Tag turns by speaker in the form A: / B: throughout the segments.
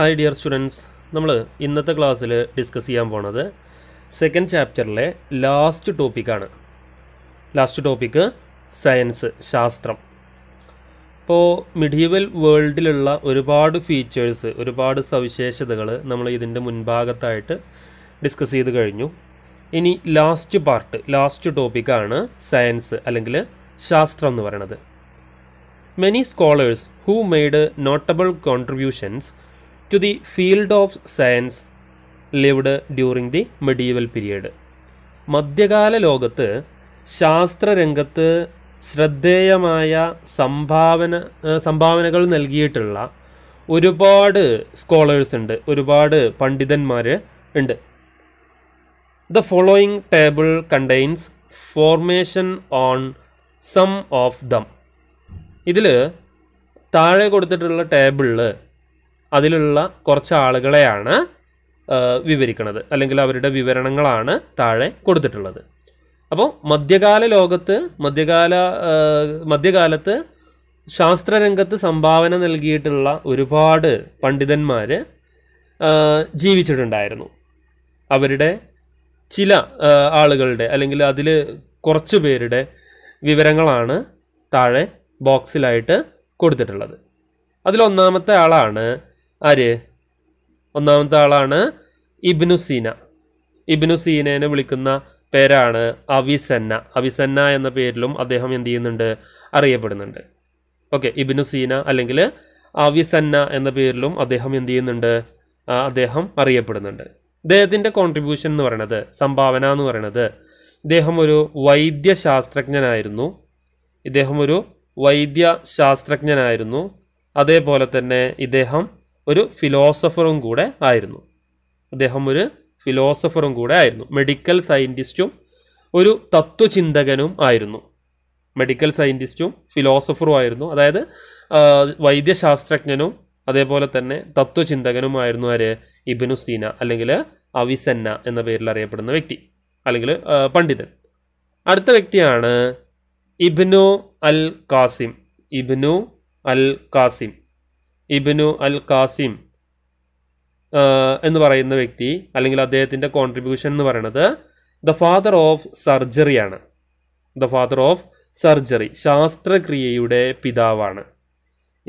A: Hi dear students നമ്മൾ ഇന്നത്തെ ക്ലാസ്സിൽ ഡിസ്കസ് ചെയ്യാൻ പോണത് സെക്കൻഡ് ചാപ്റ്ററിലെ ലാസ്റ്റ് ടോപ്പിക്കാണ് ലാസ്റ്റ് ടോപ്പിക്ക് സയൻസ് ശാസ്ത്രം ഇപ്പോൾ മിഡീവൽ വേൾഡിലുള്ള ഒരുപാട് ഫീച്ചേഴ്സ് ഒരുപാട് സവിശേഷതകൾ നമ്മൾ ഇതിൻ്റെ മുൻഭാഗത്തായിട്ട് ഡിസ്കസ് ചെയ്ത് കഴിഞ്ഞു ഇനി ലാസ്റ്റ് പാർട്ട് ലാസ്റ്റ് ടോപ്പിക്കാണ് സയൻസ് അല്ലെങ്കിൽ ശാസ്ത്രം എന്ന് പറയണത് many scholars who made notable contributions to the field of science lived during the medieval period. മധ്യകാല ലോകത്ത് ശാസ്ത്രരംഗത്ത് ശ്രദ്ധേയമായ സംഭാവന സംഭാവനകൾ നൽകിയിട്ടുള്ള ഒരുപാട് സ്കോളേഴ്സ് ഉണ്ട് ഒരുപാട് പണ്ഡിതന്മാർ ഉണ്ട് the following table contains formation on some of them ഇതിൽ താഴെ കൊടുത്തിട്ടുള്ള ടേബിളിൽ അതിലുള്ള കുറച്ച് ആളുകളെയാണ് വിവരിക്കുന്നത് അല്ലെങ്കിൽ അവരുടെ വിവരണങ്ങളാണ് താഴെ കൊടുത്തിട്ടുള്ളത് അപ്പോൾ മധ്യകാല ലോകത്ത് മധ്യകാല മധ്യകാലത്ത് ശാസ്ത്രരംഗത്ത് സംഭാവന നൽകിയിട്ടുള്ള ഒരുപാട് പണ്ഡിതന്മാർ ജീവിച്ചിട്ടുണ്ടായിരുന്നു അവരുടെ ചില ആളുകളുടെ അല്ലെങ്കിൽ അതിൽ കുറച്ച് പേരുടെ വിവരങ്ങളാണ് താഴെ ബോക്സിലായിട്ട് കൊടുത്തിട്ടുള്ളത് അതിലൊന്നാമത്തെ ആളാണ് ആര് ഒന്നാമത്തെ ആളാണ് ഇബ്നു സീന ഇബ്നു സീനേനെ വിളിക്കുന്ന പേരാണ് അവിസന്ന അവിസന്ന എന്ന പേരിലും അദ്ദേഹം എന്ത് ചെയ്യുന്നുണ്ട് അറിയപ്പെടുന്നുണ്ട് ഓക്കെ ഇബ്നു സീന അല്ലെങ്കിൽ അവിസന്ന എന്ന പേരിലും അദ്ദേഹം എന്ത് ചെയ്യുന്നുണ്ട് അദ്ദേഹം അറിയപ്പെടുന്നുണ്ട് അദ്ദേഹത്തിൻ്റെ കോൺട്രിബ്യൂഷൻ എന്ന് പറയണത് സംഭാവന എന്ന് പറയണത് ഇദ്ദേഹം ഒരു വൈദ്യശാസ്ത്രജ്ഞനായിരുന്നു ഇദ്ദേഹം ഒരു വൈദ്യശാസ്ത്രജ്ഞനായിരുന്നു അതേപോലെ തന്നെ ഇദ്ദേഹം ഒരു ഫിലോസഫറും കൂടെ ആയിരുന്നു അദ്ദേഹം ഒരു ഫിലോസഫറും കൂടെ ആയിരുന്നു മെഡിക്കൽ സയൻറ്റിസ്റ്റും ഒരു തത്വചിന്തകനും ആയിരുന്നു മെഡിക്കൽ സയൻറ്റിസ്റ്റും ഫിലോസഫറും ആയിരുന്നു അതായത് വൈദ്യശാസ്ത്രജ്ഞനും അതേപോലെ തന്നെ തത്വചിന്തകനുമായിരുന്നു ആര് ഇബിനുസീന സീന അല്ലെങ്കിൽ അവിസന്ന എന്ന പേരിൽ അറിയപ്പെടുന്ന വ്യക്തി അല്ലെങ്കിൽ പണ്ഡിതൻ അടുത്ത വ്യക്തിയാണ് ഇബ്നു അൽ കാസിം ഇബ്നു അൽ കാസിം ഇബിനു അൽ കാസിം എന്ന് പറയുന്ന വ്യക്തി അല്ലെങ്കിൽ അദ്ദേഹത്തിൻ്റെ കോൺട്രിബ്യൂഷൻ എന്ന് പറയുന്നത് ദ ഫാദർ ഓഫ് സർജറിയാണ് ദ ഫാദർ ഓഫ് സർജറി ശാസ്ത്രക്രിയയുടെ പിതാവാണ്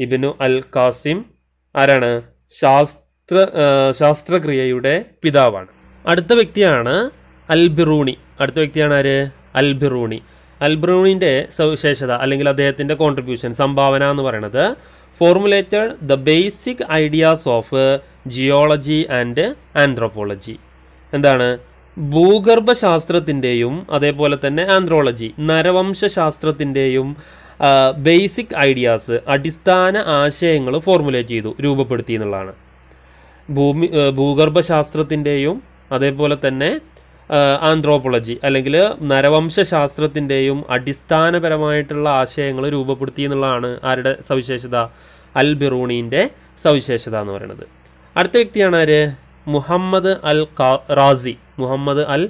A: ഇബിനു അൽ കാസിം ആരാണ് ശാസ്ത്ര ശാസ്ത്രക്രിയയുടെ പിതാവാണ് അടുത്ത വ്യക്തിയാണ് അൽബിറൂണി അടുത്ത വ്യക്തിയാണ് ആര് അൽബിറൂണി അൽബ്രൂണിൻ്റെ സവിശേഷത അല്ലെങ്കിൽ അദ്ദേഹത്തിൻ്റെ കോൺട്രിബ്യൂഷൻ സംഭാവന എന്ന് പറയുന്നത് formulated the basic ideas of geology and anthropology എന്താണ് ഭൂഗർഭശാസ്ത്രത്തിൻ്റെയും അതേപോലെ തന്നെ ആൻഡ്രോളജി നരവംശാസ്ത്രത്തിൻ്റെയും ബേസിക് ഐഡിയാസ് അടിസ്ഥാന ആശയങ്ങൾ ഫോർമുലേറ്റ് ചെയ്തു രൂപപ്പെടുത്തി എന്നുള്ളതാണ് ഭൂമി ഭൂഗർഭശാസ്ത്രത്തിൻ്റെയും അതേപോലെ തന്നെ ആന്ത്രോപോളജി അല്ലെങ്കിൽ നരവംശാസ്ത്രത്തിൻ്റെയും അടിസ്ഥാനപരമായിട്ടുള്ള ആശയങ്ങൾ രൂപപ്പെടുത്തി എന്നുള്ളതാണ് ആരുടെ സവിശേഷത അൽ ബിറൂണീൻ്റെ സവിശേഷത എന്ന് പറയുന്നത് അടുത്ത വ്യക്തിയാണ് ആര് Muhammad al Razi Muhammad al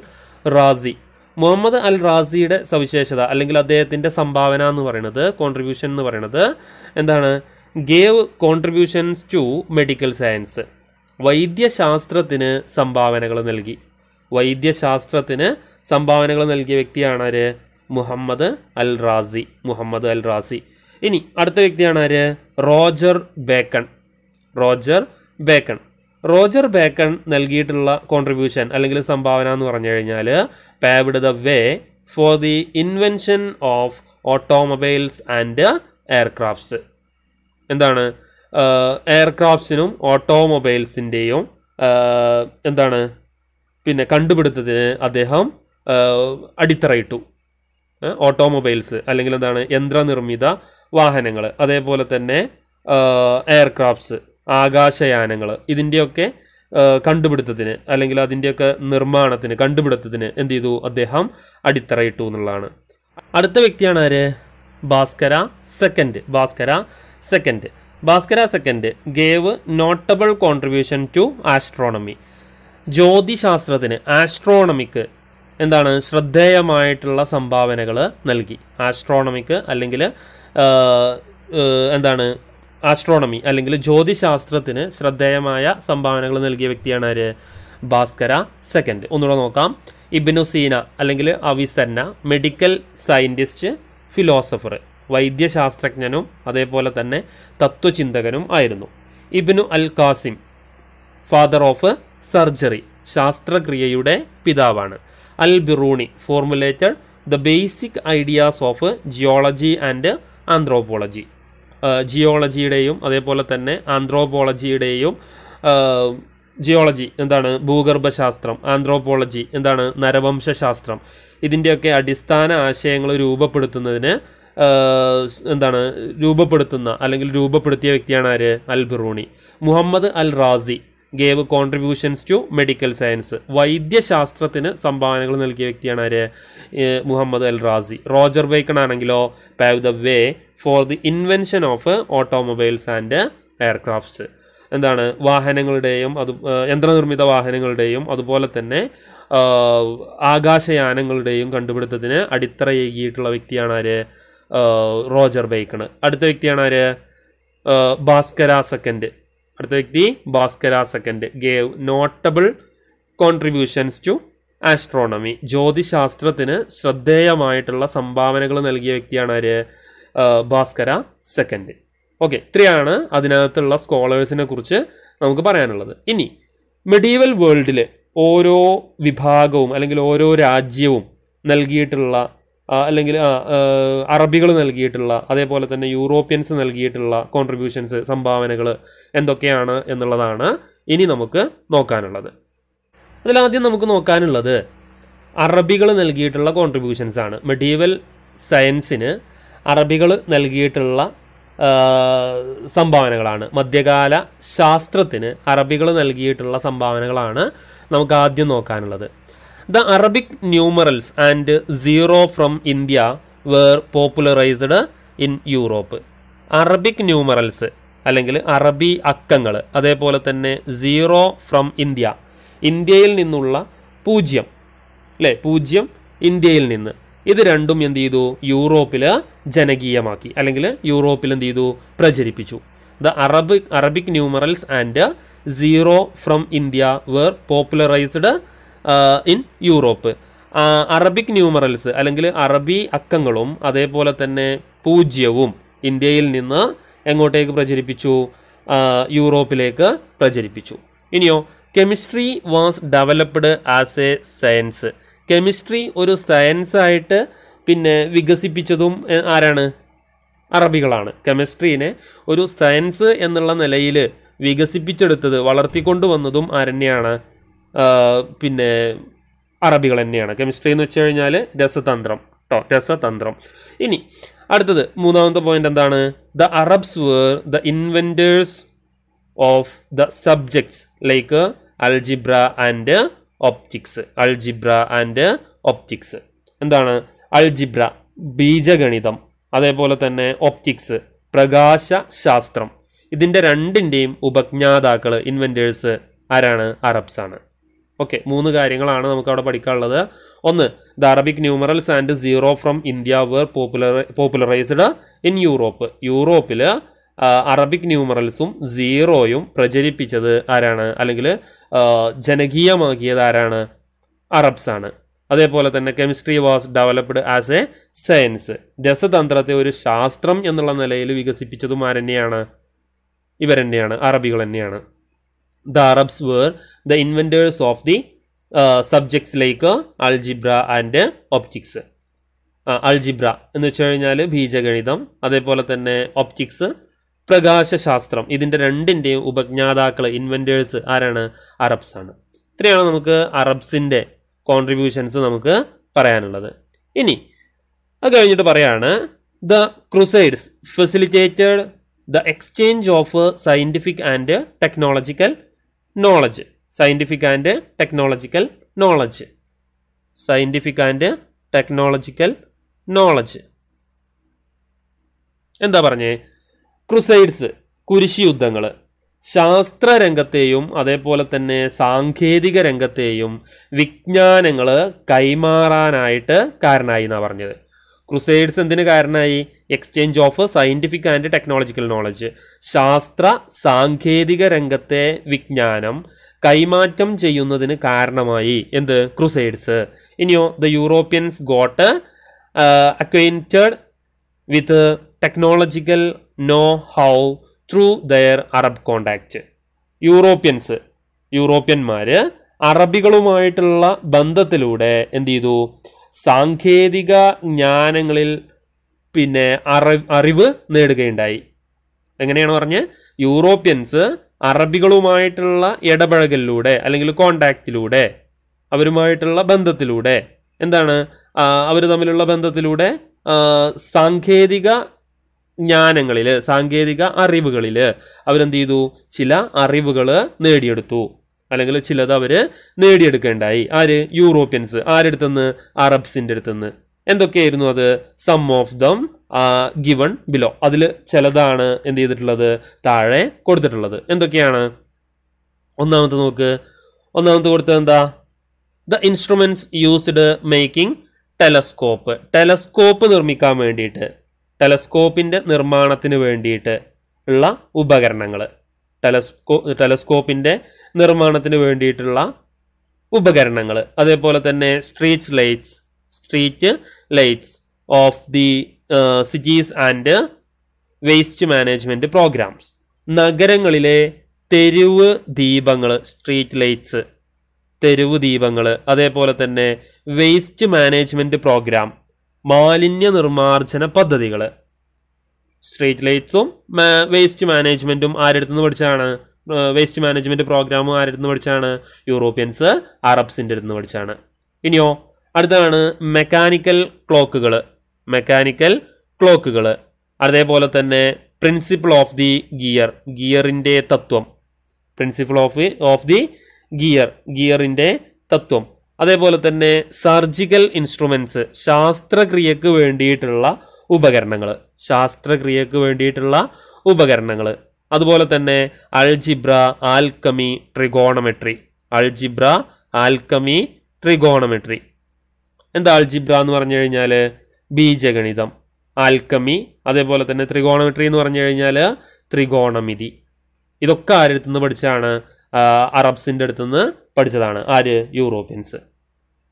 A: Razi Muhammad അൽ റാസിയുടെ സവിശേഷത അല്ലെങ്കിൽ അദ്ദേഹത്തിൻ്റെ സംഭാവന എന്ന് പറയുന്നത് കോൺട്രിബ്യൂഷൻ എന്ന് പറയുന്നത് എന്താണ് gave contributions to medical science വൈദ്യശാസ്ത്രത്തിന് സംഭാവനകൾ നൽകി വൈദ്യശാസ്ത്രത്തിന് സംഭാവനകൾ നൽകിയ വ്യക്തിയാണ് ആര് Muhammad al Razi Muhammad al Razi ഇനി അടുത്ത വ്യക്തിയാണ് ആര് Roger Bacon Roger Bacon Roger Bacon നൽകിയിട്ടുള്ള കോൺട്രിബ്യൂഷൻ അല്ലെങ്കിൽ സംഭാവന എന്ന് പറഞ്ഞു കഴിഞ്ഞാൽ paved the way for the invention of automobiles and aircrafts എന്താണ് എയർക്രാഫ്റ്റ്സിനും ഓട്ടോമൊബൈൽസിൻ്റെയും എന്താണ് പിന്നെ കണ്ടുപിടുത്തത്തിന് അദ്ദേഹം അടിത്തറയിട്ടു ഓട്ടോമൊബൈൽസ് അല്ലെങ്കിൽ എന്താണ് യന്ത്രനിർമ്മിത വാഹനങ്ങൾ അതേപോലെ തന്നെ എയർക്രാഫ്റ്റ്സ് ആകാശയാനങ്ങൾ ഇതിൻ്റെയൊക്കെ കണ്ടുപിടുത്തത്തിന് അല്ലെങ്കിൽ അതിൻ്റെയൊക്കെ നിർമ്മാണത്തിന് കണ്ടുപിടുത്തത്തിന് എന്ത് ചെയ്തു അദ്ദേഹം അടിത്തറയിട്ടു എന്നുള്ളതാണ് അടുത്ത വ്യക്തിയാണ് ആര് Bhaskara second Bhaskara second Bhaskara second gave notable contribution to astronomy ജ്യോതിശാസ്ത്രത്തിന് ആസ്ട്രോണമിക്ക് എന്താണ് ശ്രദ്ധേയമായിട്ടുള്ള സംഭാവനകൾ നൽകി ആസ്ട്രോണമിക്ക് അല്ലെങ്കിൽ എന്താണ് ആസ്ട്രോണമി അല്ലെങ്കിൽ ജ്യോതിശാസ്ത്രത്തിന് ശ്രദ്ധേയമായ സംഭാവനകൾ നൽകിയ വ്യക്തിയാണ് ആര് ഭാസ്കര സെക്കൻഡ് ഒന്നുകൂടെ നോക്കാം ഇബിനുസീന അല്ലെങ്കിൽ അവിസന്ന മെഡിക്കൽ സയൻറ്റിസ്റ്റ് ഫിലോസഫർ വൈദ്യശാസ്ത്രജ്ഞനും അതേപോലെ തന്നെ തത്വചിന്തകനും ആയിരുന്നു Ibn al Qasim father of surgery ശാസ്ത്രക്രിയയുടെ പിതാവാണ് al Biruni formulated the basic ideas of geology and anthropology ജിയോളജിയുടെയും അതേപോലെ തന്നെ ആന്ത്രോപോളജിയുടെയും ജിയോളജി എന്താണ് ഭൂഗർഭശാസ്ത്രം ആന്ത്രോപോളജി എന്താണ് നരവംശശാസ്ത്രം ഇതിൻ്റെയൊക്കെ അടിസ്ഥാന ആശയങ്ങൾ രൂപപ്പെടുത്തുന്നതിന് എന്താണ് രൂപപ്പെടുത്തുന്ന അല്ലെങ്കിൽ രൂപപ്പെടുത്തിയ വ്യക്തിയാണ് ആര് al Biruni Muhammad al Razi gave contributions to medical science വൈദ്യശാസ്ത്രത്തിന് സംഭാവനകൾ നൽകിയ വ്യക്തിയാണ് ആര് Muhammad al Razi Roger Bacon ആണെങ്കിലോ pave the way for the invention of automobiles and aircrafts എന്താണ് വാഹനങ്ങളുടെയും അത് യന്ത്രനിർമ്മിത വാഹനങ്ങളുടെയും അതുപോലെ തന്നെ ആകാശയാനങ്ങളുടെയും കണ്ടുപിടുത്തത്തിന് അടിത്തറയേകിയിട്ടുള്ള വ്യക്തിയാണ് ആര് റോജർ ബേക്കൺ അടുത്ത വ്യക്തിയാണ് ആര് ഭാസ്കര സെക്കൻഡ് അടുത്ത വ്യക്തി Bhaskara second gave notable contributions to astronomy ജ്യോതിശാസ്ത്രത്തിന് ശ്രദ്ധേയമായിട്ടുള്ള സംഭാവനകൾ നൽകിയ വ്യക്തിയാണ് ആര് ഭാസ്കര സെക്കൻഡ് ഓക്കെ ഇത്രയാണ് അതിനകത്തുള്ള സ്കോളേഴ്സിനെ കുറിച്ച് നമുക്ക് പറയാനുള്ളത് ഇനി മെഡീവൽ വേൾഡിൽ ഓരോ വിഭാഗവും അല്ലെങ്കിൽ ഓരോ രാജ്യവും നൽകിയിട്ടുള്ള അല്ലെങ്കിൽ അറബികൾ നൽകിയിട്ടുള്ള അതേപോലെ തന്നെ യൂറോപ്യൻസ് നൽകിയിട്ടുള്ള കോൺട്രിബ്യൂഷൻസ് സംഭാവനകൾ എന്തൊക്കെയാണ് എന്നുള്ളതാണ് ഇനി നമുക്ക് നോക്കാനുള്ളത് അതിലാദ്യം നമുക്ക് നോക്കാനുള്ളത് അറബികൾ നൽകിയിട്ടുള്ള കോൺട്രിബ്യൂഷൻസ് ആണ് മെഡീവൽ സയൻസിന് അറബികൾ നൽകിയിട്ടുള്ള സംഭാവനകളാണ് മധ്യകാല ശാസ്ത്രത്തിന് അറബികൾ നൽകിയിട്ടുള്ള സംഭാവനകളാണ് നമുക്ക് ആദ്യം നോക്കാനുള്ളത് the Arabic numerals and zero from India were popularized in Europe Arabic numerals അല്ലെങ്കിൽ അറബി അക്കങ്ങൾ അതേപോലെ തന്നെ സീറോ ഫ്രം ഇന്ത്യ ഇന്ത്യയിൽ നിന്നുള്ള പൂജ്യം അല്ലേ പൂജ്യം ഇന്ത്യയിൽ നിന്ന് ഇത് രണ്ടും എന്ത് ചെയ്തു യൂറോപ്പിൽ ജനകീയമാക്കി അല്ലെങ്കിൽ യൂറോപ്പിൽ എന്ത് ചെയ്തു പ്രചരിപ്പിച്ചു the Arabic Arabic numerals and zero from India were popularized in Europe Arabic numerals അല്ലെങ്കിൽ അറബി അക്കങ്ങളും അതേപോലെ തന്നെ പൂജ്യവും ഇന്ത്യയിൽ നിന്ന് എങ്ങോട്ടേക്ക് പ്രചരിപ്പിച്ചു യൂറോപ്പിലേക്ക് പ്രചരിപ്പിച്ചു ഇനിയോ chemistry was developed as a science chemistry ഒരു സയൻസ് ആയിട്ട് പിന്നെ വികസിപ്പിച്ചതും ആരാണ് അറബികളാണ് കെമിസ്ട്രീനെ ഒരു സയൻസ് എന്നുള്ള നിലയിൽ വികസിപ്പിച്ചെടുത്തത് വളർത്തിക്കൊണ്ടുവന്നതും ആരണ്യാണ് പിന്നെ അറബികൾ തന്നെയാണ് കെമിസ്ട്രി എന്ന് വെച്ച് കഴിഞ്ഞാൽ രസതന്ത്രം കേട്ടോ രസതന്ത്രം ഇനി അടുത്തത് മൂന്നാമത്തെ പോയിന്റ് എന്താണ് the Arabs were the inventors of the subjects like algebra and optics algebra and optics എന്താണ് അൽജിബ്ര ബീജഗണിതം അതേപോലെ തന്നെ ഒപ്റ്റിക്സ് പ്രകാശ ശാസ്ത്രം ഇതിൻ്റെ രണ്ടിൻ്റെയും ഉപജ്ഞാതാക്കൾ ഇൻവെൻറ്റേഴ്സ് ആരാണ് അറബ്സാണ് ഓക്കെ മൂന്ന് കാര്യങ്ങളാണ് നമുക്ക് അവിടെ പഠിക്കാനുള്ളത് ഒന്ന് the Arabic numerals and zero from India were popular popularized in Europe യൂറോപ്പിൽ അറബിക് ന്യൂമറൽസും സീറോയും പ്രചരിപ്പിച്ചത് ആരാണ് അല്ലെങ്കിൽ ജനകീയമാക്കിയത് ആരാണ് അറബ്സ് ആണ് അതേപോലെ തന്നെ chemistry was developed as a science രസതന്ത്രത്തെ ഒരു ശാസ്ത്രം എന്നുള്ള നിലയിൽ വികസിപ്പിച്ചതും ആരെന്നെയാണ് ഇവരെന്നെയാണ് അറബികൾ തന്നെയാണ് the Arabs were the inventors of the uh, subjects like uh, algebra and uh, optics. Algebra uh, എന്ന് വെച്ച് കഴിഞ്ഞാൽ ബീജഗണിതം അതേപോലെ തന്നെ ഒപ്റ്റിക്സ് പ്രകാശശാസ്ത്രം ഇതിൻ്റെ രണ്ടിൻ്റെയും ഉപജ്ഞാതാക്കൾ ഇൻവെൻറ്റേഴ്സ് ആരാണ് അറബ്സ് ആണ് ഇത്രയാണ് നമുക്ക് അറബ്സിൻ്റെ കോൺട്രിബ്യൂഷൻസ് നമുക്ക് പറയാനുള്ളത് ഇനി അത് കഴിഞ്ഞിട്ട് പറയാണ് the crusades facilitated the exchange of scientific and technological knowledge scientific and technological knowledge scientific and technological knowledge എന്താ പറഞ്ഞേ ക്രുസൈഡ്സ് കുരിശി യുദ്ധങ്ങൾ ശാസ്ത്രരംഗത്തെയും അതേപോലെ തന്നെ സാങ്കേതിക രംഗത്തെയും വിജ്ഞാനങ്ങൾ കൈമാറാനായിട്ട് കാരണമായി എന്നാണ് പറഞ്ഞത് ക്രുസൈഡ്സ് എന്തിന് കാരണമായി exchange of scientific and technological knowledge ശാസ്ത്ര സാങ്കേതിക രംഗത്തെ വിജ്ഞാനം കൈമാറ്റം ചെയ്യുന്നതിന് കാരണമായി എന്ത് ക്രൂസൈഡ്സ് ഇനിയോ the Europeans got acquainted with technological know how through their Arab contact Europeans യൂറോപ്യന്മാർ അറബികളുമായിട്ടുള്ള ബന്ധത്തിലൂടെ എന്ത് ചെയ്തു സാങ്കേതിക ജ്ഞാനങ്ങളിൽ പിന്നെ അറിവ് നേടുകയുണ്ടായി എങ്ങനെയാണ് പറഞ്ഞ് യൂറോപ്യൻസ് അറബികളുമായിട്ടുള്ള ഇടപഴകലിലൂടെ അല്ലെങ്കിൽ കോണ്ടാക്റ്റിലൂടെ അവരുമായിട്ടുള്ള ബന്ധത്തിലൂടെ എന്താണ് അവർ തമ്മിലുള്ള ബന്ധത്തിലൂടെ സാങ്കേതിക ജ്ഞാനങ്ങളിൽ സാങ്കേതിക അറിവുകളിൽ അവരെന്ത് ചെയ്തു ചില അറിവുകൾ നേടിയെടുത്തു അല്ലെങ്കിൽ ചിലത് അവർ നേടിയെടുക്കേണ്ടായി ആര് യൂറോപ്യൻസ് അടുത്തുനിന്ന് അറബ്സിൻ്റെ അടുത്തുനിന്ന് എന്തൊക്കെയായിരുന്നു അത് some of them given below അതിൽ ചിലതാണ് എന്ത് ചെയ്തിട്ടുള്ളത് താഴെ കൊടുത്തിട്ടുള്ളത് എന്തൊക്കെയാണ് ഒന്നാമത്തെ നോക്ക് ഒന്നാമത്തെ കൊടുത്തത് എന്താ the instruments used making telescope telescope നിർമ്മിക്കാൻ വേണ്ടിയിട്ട് ടെലസ്കോപ്പിൻ്റെ നിർമ്മാണത്തിന് വേണ്ടിയിട്ട് ഉള്ള ഉപകരണങ്ങൾ ടെലസ്കോ ടെലസ്കോപ്പിൻ്റെ നിർമ്മാണത്തിന് വേണ്ടിയിട്ടുള്ള ഉപകരണങ്ങൾ അതേപോലെ തന്നെ streets lights street lights of the cities and waste management programs നഗരങ്ങളിലെ തെരുവ് ദീപങ്ങൾ സ്ട്രീറ്റ് ലൈറ്റ്സ് തെരുവ് ദീപങ്ങൾ അതേപോലെ തന്നെ വേസ്റ്റ് മാനേജ്മെൻറ്റ് പ്രോഗ്രാം മാലിന്യ നിർമ്മാർജ്ജന പദ്ധതികൾ സ്ട്രീറ്റ് ലൈറ്റ്സും വേസ്റ്റ് മാനേജ്മെൻറ്റും ആരുടെ നിന്ന് പഠിച്ചാണ് വേസ്റ്റ് മാനേജ്മെൻറ്റ് പ്രോഗ്രാമും ആരുടെ നിന്ന് പഠിച്ചാണ് യൂറോപ്യൻസ് അറബ്സിൻ്റെ അടുത്ത് നിന്ന് പഠിച്ചാണ് ഇനിയോ അടുത്തതാണ് മെക്കാനിക്കൽ ക്ലോക്കുകൾ മെക്കാനിക്കൽ ക്ലോക്കുകൾ അതേപോലെ തന്നെ പ്രിൻസിപ്പിൾ ഓഫ് ദി ഗിയർ ഗിയറിൻ്റെ തത്വം principle of of the gear ഗിയറിൻ്റെ തത്വം അതേപോലെ തന്നെ സർജിക്കൽ ഇൻസ്ട്രുമെൻറ്റ്സ് ശാസ്ത്രക്രിയക്ക് വേണ്ടിയിട്ടുള്ള ഉപകരണങ്ങൾ ശാസ്ത്രക്രിയക്ക് വേണ്ടിയിട്ടുള്ള ഉപകരണങ്ങൾ അതുപോലെ തന്നെ algebra alchemy trigonometry algebra alchemy trigonometry എന്താ അൾജിബ്ര എന്ന് പറഞ്ഞു കഴിഞ്ഞാൽ ബീജഗണിതം ആൽക്കമി അതേപോലെ തന്നെ ത്രികോണമിട്രി എന്ന് പറഞ്ഞു കഴിഞ്ഞാൽ ത്രികോണമിതി ഇതൊക്കെ ആരുടെ നിന്ന് പഠിച്ചതാണ് അറബ്സിൻ്റെ അടുത്തുനിന്ന് പഠിച്ചതാണ് ആര് യൂറോപ്യൻസ്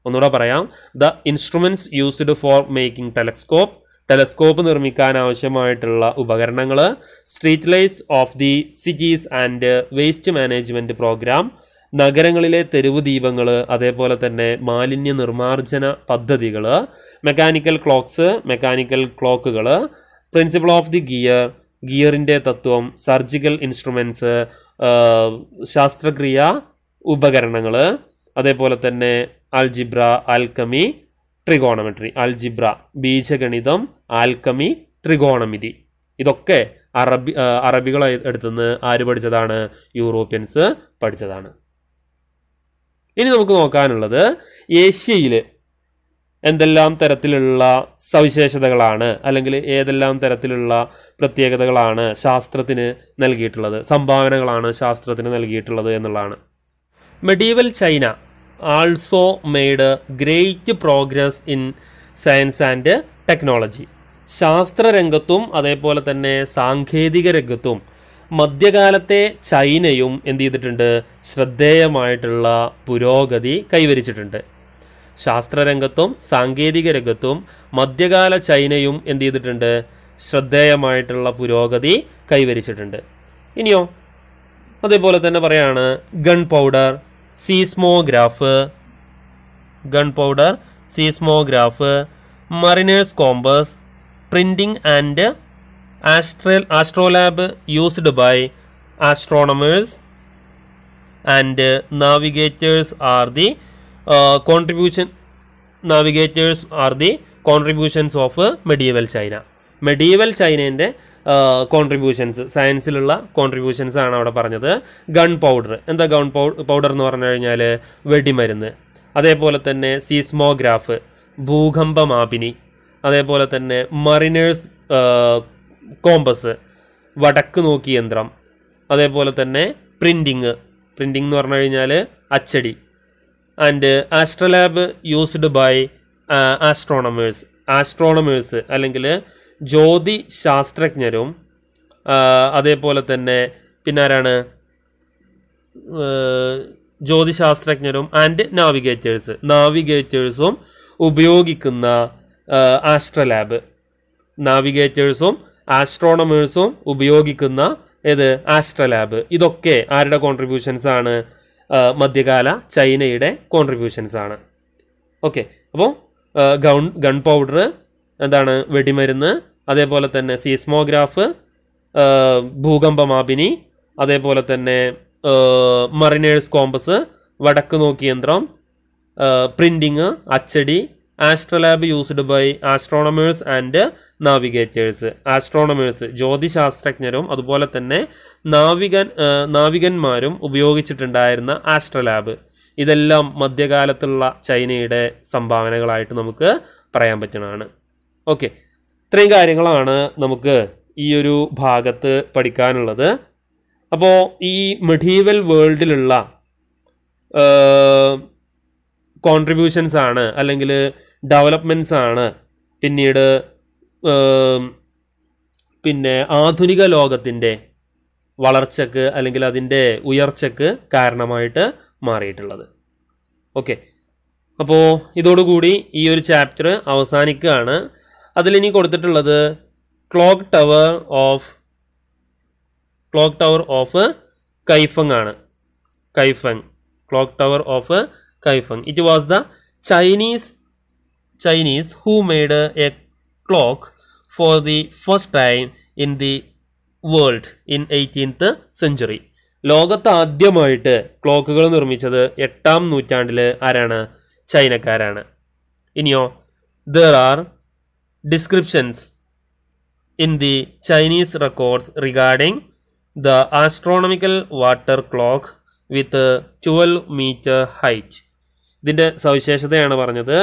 A: ഒന്നുകൂടെ പറയാം the instruments used for making telescope telescope നിർമ്മിക്കാൻ ആവശ്യമായിട്ടുള്ള ഉപകരണങ്ങൾ street lights of the cities and waste management program നഗരങ്ങളിലെ തെരുവ് ദീപങ്ങൾ അതേപോലെ തന്നെ മാലിന്യ നിർമ്മാർജ്ജന പദ്ധതികൾ മെക്കാനിക്കൽ ക്ലോക്സ് മെക്കാനിക്കൽ ക്ലോക്കുകൾ പ്രിൻസിപ്പിൾ ഓഫ് ദി ഗിയർ ഗിയറിൻ്റെ തത്വം സർജിക്കൽ ഇൻസ്ട്രുമെൻറ്റ്സ് ശാസ്ത്രക്രിയ ഉപകരണങ്ങൾ അതേപോലെ തന്നെ അൽജിബ്ര ആൽക്കമി ട്രിഗോണമെട്രി അൽജിബ്ര ബീജഗണിതം ആൽക്കമി ത്രികോണമിതി ഇതൊക്കെ അറബി അറബികൾ എടുത്തുനിന്ന് ആര് പഠിച്ചതാണ് യൂറോപ്യൻസ് പഠിച്ചതാണ് ഇനി നമുക്ക് നോക്കാനുള്ളത് ഏഷ്യയിൽ എന്തെല്ലാം തരത്തിലുള്ള സവിശേഷതകളാണ് അല്ലെങ്കിൽ ഏതെല്ലാം തരത്തിലുള്ള പ്രത്യേകതകളാണ് ശാസ്ത്രത്തിന് നൽകിയിട്ടുള്ളത് സംഭാവനകളാണ് ശാസ്ത്രത്തിന് നൽകിയിട്ടുള്ളത് എന്നുള്ളതാണ് medieval China also made great progress in science and technology ശാസ്ത്രരംഗത്തും അതേപോലെ തന്നെ സാങ്കേതിക രംഗത്തും മധ്യകാലത്തെ ചൈനയും എന്ത് ചെയ്തിട്ടുണ്ട് ശ്രദ്ധേയമായിട്ടുള്ള പുരോഗതി കൈവരിച്ചിട്ടുണ്ട് ശാസ്ത്രരംഗത്തും സാങ്കേതിക രംഗത്തും മധ്യകാല ചൈനയും എന്ത് ചെയ്തിട്ടുണ്ട് ശ്രദ്ധേയമായിട്ടുള്ള പുരോഗതി കൈവരിച്ചിട്ടുണ്ട് ഇനിയോ അതേപോലെ തന്നെ പറയാണ് gun powder seismograph gun powder seismograph mariners compass printing and Astral, astrolabe used by astronomers and uh, navigators are the uh, contribution navigators are the contributions of medieval China medieval ചൈനേൻ്റെ കോൺട്രിബ്യൂഷൻസ് സയൻസിലുള്ള contributions ആണ് അവിടെ പറഞ്ഞത് gun powder എന്താ gun powder എന്ന് പറഞ്ഞു കഴിഞ്ഞാൽ വെടിമരുന്ന് അതേപോലെ തന്നെ സീസ്മോഗ്രാഫ് ഭൂകമ്പമാപിനി അതേപോലെ തന്നെ മറിനേഴ്സ് കോമ്പസ് വടക്ക് നോക്കി യന്ത്രം അതേപോലെ തന്നെ പ്രിൻറ്റിങ് പ്രിൻറ്റിംഗ് എന്ന് പറഞ്ഞു കഴിഞ്ഞാൽ അച്ചടി and astrolabe used by astronomers astronomers അല്ലെങ്കിൽ ജ്യോതി ശാസ്ത്രജ്ഞരും അതേപോലെ തന്നെ പിന്നാരാണ് ജ്യോതിശാസ്ത്രജ്ഞരും ആൻഡ് നാവിഗേറ്റേഴ്സ് നാവിഗേറ്റേഴ്സും ഉപയോഗിക്കുന്ന ആസ്ട്രലാബ് നാവിഗേറ്റേഴ്സും ആസ്ട്രോണമേഴ്സും ഉപയോഗിക്കുന്ന ഏത് ആസ്ട്രലാബ് ഇതൊക്കെ ആരുടെ കോൺട്രിബ്യൂഷൻസ് ആണ് മധ്യകാല ചൈനയുടെ കോൺട്രിബ്യൂഷൻസ് ആണ് ഓക്കെ അപ്പോൾ ഗൺ ഗൺ പൗഡർ എന്താണ് വെടിമരുന്ന് അതേപോലെ തന്നെ സീസ്മോഗ്രാഫ് ഭൂകമ്പമാപിനി അതേപോലെ തന്നെ മറിനേഴ്സ് കോമ്പസ് വടക്ക് നോക്കി യന്ത്രം പ്രിൻറ്റിങ് അച്ചടി astrolabe used by astronomers and navigators astronomers ജ്യോതിശാസ്ത്രജ്ഞരും അതുപോലെ തന്നെ നാവികൻ നാവികന്മാരും ഉപയോഗിച്ചിട്ടുണ്ടായിരുന്ന ആസ്ട്രലാബ് ഇതെല്ലാം മധ്യകാലത്തുള്ള ചൈനയുടെ സംഭാവനകളായിട്ട് നമുക്ക് പറയാൻ പറ്റുന്നതാണ് ഓക്കെ ഇത്രയും കാര്യങ്ങളാണ് നമുക്ക് ഈ ഒരു ഭാഗത്ത് പഠിക്കാനുള്ളത് അപ്പോൾ ഈ മെഡീവൽ വേൾഡിലുള്ള കോൺട്രിബ്യൂഷൻസ് ആണ് അല്ലെങ്കിൽ ഡെവലപ്മെൻറ്റ്സ് ആണ് പിന്നീട് പിന്നെ ആധുനിക ലോകത്തിൻ്റെ വളർച്ചക്ക് അല്ലെങ്കിൽ അതിൻ്റെ ഉയർച്ചക്ക് കാരണമായിട്ട് മാറിയിട്ടുള്ളത് ഓക്കെ അപ്പോൾ ഇതോടുകൂടി ഈ ഒരു ചാപ്റ്റർ അവസാനിക്കുകയാണ് അതിലിനി കൊടുത്തിട്ടുള്ളത് clock tower of clock tower of Kaifeng ആണ് Kaifeng clock tower of Kaifeng it was the Chinese Chinese who made a clock for the first time in the world in 18th century ലോകത്ത് ആദ്യമായിട്ട് ക്ലോക്കുകൾ നിർമ്മിച്ചത് എട്ടാം നൂറ്റാണ്ടിൽ ആരാണ് ചൈനക്കാരാണ് ഇനിയോ there are descriptions in the Chinese records regarding the astronomical water clock with twelve meter height ഇതിൻ്റെ സവിശേഷതയാണ് പറഞ്ഞത്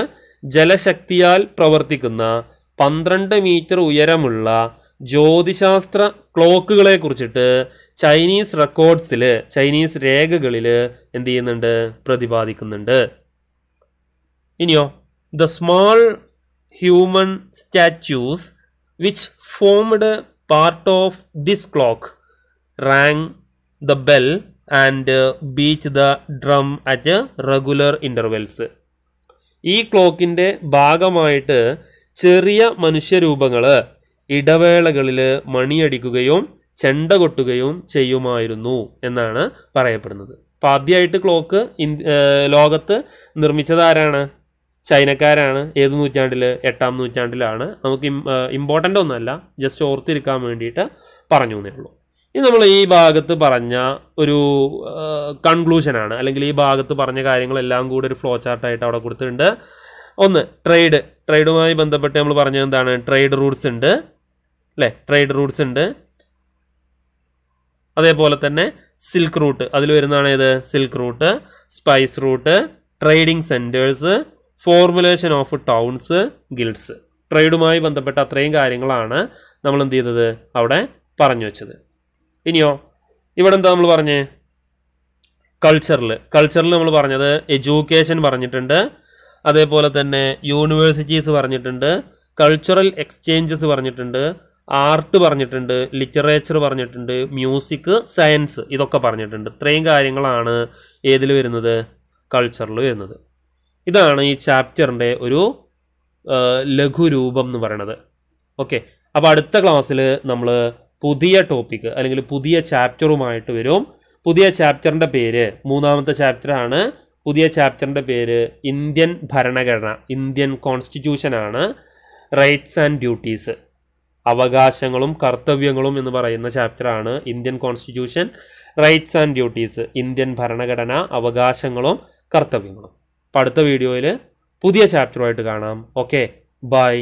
A: ജലശക്തിയാൽ പ്രവർത്തിക്കുന്ന പന്ത്രണ്ട് മീറ്റർ ഉയരമുള്ള ജ്യോതിശാസ്ത്ര ക്ലോക്കുകളെ കുറിച്ചിട്ട് ചൈനീസ് റെക്കോർഡ്സിൽ ചൈനീസ് രേഖകളിൽ എന്ത് ചെയ്യുന്നുണ്ട് പ്രതിപാദിക്കുന്നുണ്ട് ഇനിയോ the small human statues which formed part of this clock rang the bell and beat the drum at regular intervals ഈ ക്ലോക്കിൻ്റെ ഭാഗമായിട്ട് ചെറിയ മനുഷ്യരൂപങ്ങൾ ഇടവേളകളിൽ മണിയടിക്കുകയും ചെണ്ട കൊട്ടുകയും ചെയ്യുമായിരുന്നു എന്നാണ് പറയപ്പെടുന്നത് അപ്പോൾ ആദ്യമായിട്ട് ക്ലോക്ക് ലോകത്ത് നിർമ്മിച്ചത് ആരാണ് ചൈനക്കാരാണ് ഏത് നൂറ്റാണ്ടിൽ എട്ടാം നൂറ്റാണ്ടിലാണ് നമുക്ക് ഇമ്പോർട്ടൻ്റ് ഒന്നല്ല ജസ്റ്റ് ഓർത്തിരിക്കാൻ വേണ്ടിയിട്ട് പറഞ്ഞു എന്നേ ഉള്ളൂ ഇനി നമ്മൾ ഈ ഭാഗത്ത് പറഞ്ഞ ഒരു കൺക്ലൂഷനാണ് അല്ലെങ്കിൽ ഈ ഭാഗത്ത് പറഞ്ഞ കാര്യങ്ങളെല്ലാം കൂടി ഒരു ഫ്ലോ ചാർട്ടായിട്ട് അവിടെ കൊടുത്തിട്ടുണ്ട് ഒന്ന് ട്രേഡ് ട്രേഡുമായി ബന്ധപ്പെട്ട് നമ്മൾ പറഞ്ഞത് എന്താണ് ട്രേഡ് റൂട്ട്സ് ഉണ്ട് അല്ലേ ട്രേഡ് റൂട്ട്സ് ഉണ്ട് അതേപോലെ തന്നെ സിൽക്ക് റൂട്ട് അതിൽ വരുന്നതാണ് ഏത് silk route spice route trading centers formulation of towns guilds ട്രേഡുമായി ബന്ധപ്പെട്ട അത്രയും കാര്യങ്ങളാണ് നമ്മൾ എന്ത് ചെയ്തത് അവിടെ പറഞ്ഞു വെച്ചത് ഇനിയോ ഇവിടെ എന്താ നമ്മൾ പറഞ്ഞേ കൾച്ചറിൽ കൾച്ചറിൽ നമ്മൾ പറഞ്ഞത് എഡ്യൂക്കേഷൻ പറഞ്ഞിട്ടുണ്ട് അതേപോലെ തന്നെ യൂണിവേഴ്സിറ്റീസ് പറഞ്ഞിട്ടുണ്ട് കൾച്ചറൽ എക്സ്ചേഞ്ചസ് പറഞ്ഞിട്ടുണ്ട് ആർട്ട് പറഞ്ഞിട്ടുണ്ട് ലിറ്ററേച്ചർ പറഞ്ഞിട്ടുണ്ട് മ്യൂസിക് സയൻസ് ഇതൊക്കെ പറഞ്ഞിട്ടുണ്ട് ഇത്രയും കാര്യങ്ങളാണ് ഏതിൽ വരുന്നത് കൾച്ചറിൽ വരുന്നത് ഇതാണ് ഈ ചാപ്റ്ററിൻ്റെ ഒരു ലഘുരൂപം എന്ന് പറയണത് ഓക്കെ അപ്പോൾ അടുത്ത ക്ലാസ്സിൽ നമ്മൾ പുതിയ ടോപ്പിക്ക് അല്ലെങ്കിൽ പുതിയ ചാപ്റ്ററുമായിട്ട് വരും പുതിയ ചാപ്റ്ററിൻ്റെ പേര് മൂന്നാമത്തെ ചാപ്റ്ററാണ് പുതിയ ചാപ്റ്ററിൻ്റെ പേര് ഇന്ത്യൻ ഭരണഘടന ഇന്ത്യൻ കോൺസ്റ്റിറ്റ്യൂഷനാണ് റൈറ്റ്സ് ആൻഡ് ഡ്യൂട്ടീസ് അവകാശങ്ങളും കർത്തവ്യങ്ങളും എന്ന് പറയുന്ന ചാപ്റ്ററാണ് Indian constitution rights and duties Indian ഭരണഘടന അവകാശങ്ങളും കർത്തവ്യങ്ങളും അടുത്ത വീഡിയോയിൽ പുതിയ ചാപ്റ്ററുമായിട്ട് കാണാം ഓക്കെ ബൈ